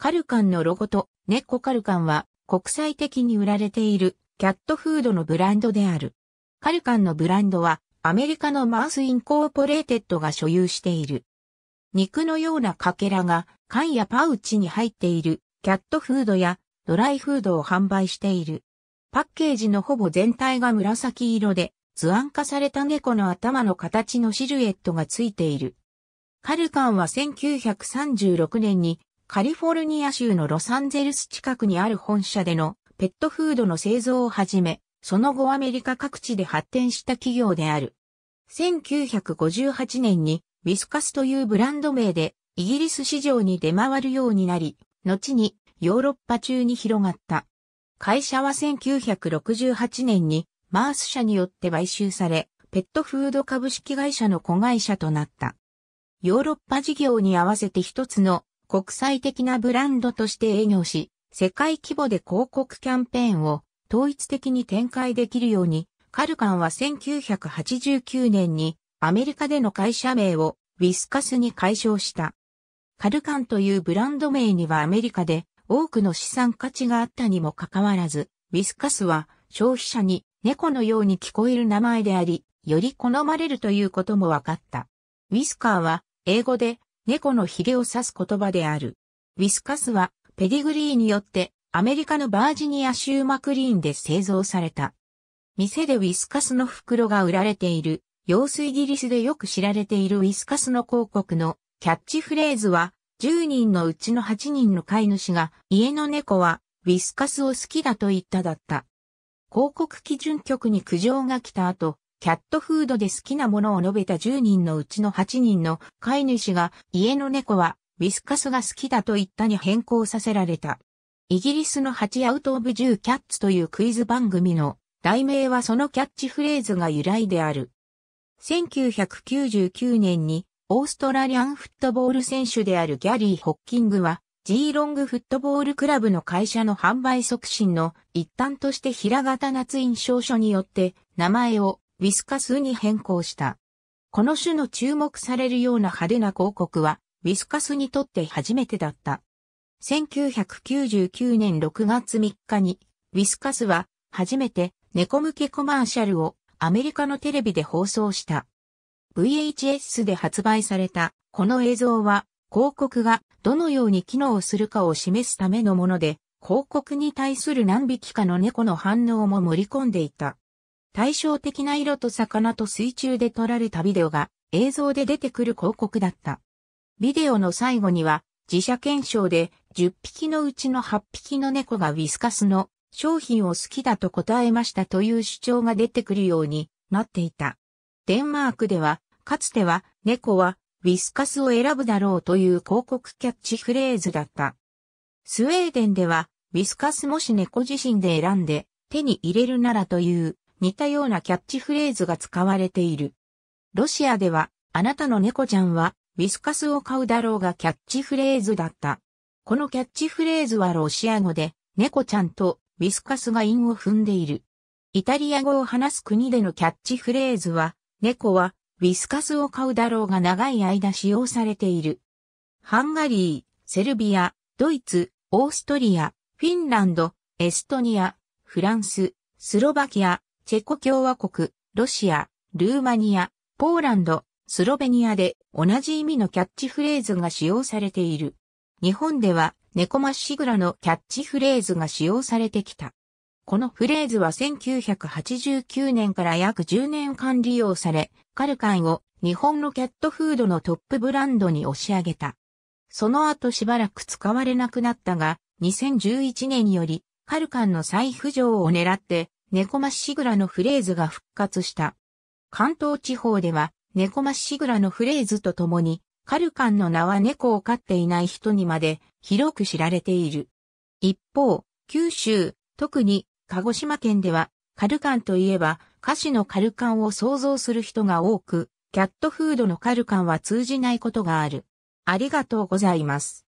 カルカンのロゴと猫カルカンは国際的に売られているキャットフードのブランドである。カルカンのブランドはアメリカのマースインコーポレーテッドが所有している。肉のようなかけらが缶やパウチに入っているキャットフードやドライフードを販売している。パッケージのほぼ全体が紫色で図案化された猫の頭の形のシルエットがついている。カルカンは1936年にカリフォルニア州のロサンゼルス近くにある本社でのペットフードの製造をはじめ、その後アメリカ各地で発展した企業である。1958年にウィスカスというブランド名でイギリス市場に出回るようになり、後にヨーロッパ中に広がった。会社は1968年にマース社によって買収され、ペットフード株式会社の子会社となった。ヨーロッパ事業に合わせて一つの国際的なブランドとして営業し、世界規模で広告キャンペーンを統一的に展開できるように、カルカンは1989年にアメリカでの会社名をウィスカスに解消した。カルカンというブランド名にはアメリカで多くの資産価値があったにもかかわらず、ウィスカスは消費者に猫のように聞こえる名前であり、より好まれるということもわかった。ウィスカーは英語で猫の髭を指す言葉である。ウィスカスは、ペディグリーによって、アメリカのバージニア州マクリーンで製造された。店でウィスカスの袋が売られている、洋水ギリスでよく知られているウィスカスの広告のキャッチフレーズは、10人のうちの8人の飼い主が、家の猫は、ウィスカスを好きだと言っただった。広告基準局に苦情が来た後、キャットフードで好きなものを述べた10人のうちの8人の飼い主が家の猫はビスカスが好きだと言ったに変更させられた。イギリスの8アウトオブ10キャッツというクイズ番組の題名はそのキャッチフレーズが由来である。1999年にオーストラリアンフットボール選手であるギャリー・ホッキングは G ロングフットボールクラブの会社の販売促進の一端として平型夏印象書によって名前をウィスカスに変更した。この種の注目されるような派手な広告は、ウィスカスにとって初めてだった。1999年6月3日に、ウィスカスは、初めて猫向けコマーシャルをアメリカのテレビで放送した。VHS で発売されたこの映像は広告がどのように機能するかを示すためのもので広告に対する何匹かの猫の反応も盛り込んでいた。対照的な色と魚と水中で撮られたビデオが映像で出てくる広告だった。ビデオの最後には自社検証で10匹のうちの8匹の猫がウィスカスの商品を好きだと答えましたという主張が出てくるようになっていた。デンマークでは、かつては猫はウィスカスを選ぶだろうという広告キャッチフレーズだった。スウェーデンではウィスカスもし猫自身で選んで手に入れるならという似たようなキャッチフレーズが使われている。ロシアでは、あなたの猫ちゃんは、ウィスカスを買うだろうがキャッチフレーズだった。このキャッチフレーズはロシア語で、猫ちゃんとウィスカスが韻を踏んでいる。イタリア語を話す国でのキャッチフレーズは、猫はウィスカスを買うだろうが長い間使用されている。ハンガリー、セルビア、ドイツ、オーストリア、フィンランド、エストニア、フランス、スロバキア、チェコ共和国、ロシア、ルーマニア、ポーランド、スロベニアで同じ意味のキャッチフレーズが使用されている。日本では、猫まっしぐらのキャッチフレーズが使用されてきた。このフレーズは1989年から約10年間利用され、カルカンを日本のキャットフードのトップブランドに押し上げた。その後しばらく使われなくなったが、2011年により、カルカンの再浮上を狙って、猫まっしぐらのフレーズが復活した。関東地方では、猫まっしぐらのフレーズとともに、カルカンの名は猫を飼っていない人にまで広く知られている。一方、九州、特に鹿児島県では、カルカンといえば、菓子のカルカンを想像する人が多く、キャットフードのカルカンは通じないことがある。ありがとうございます。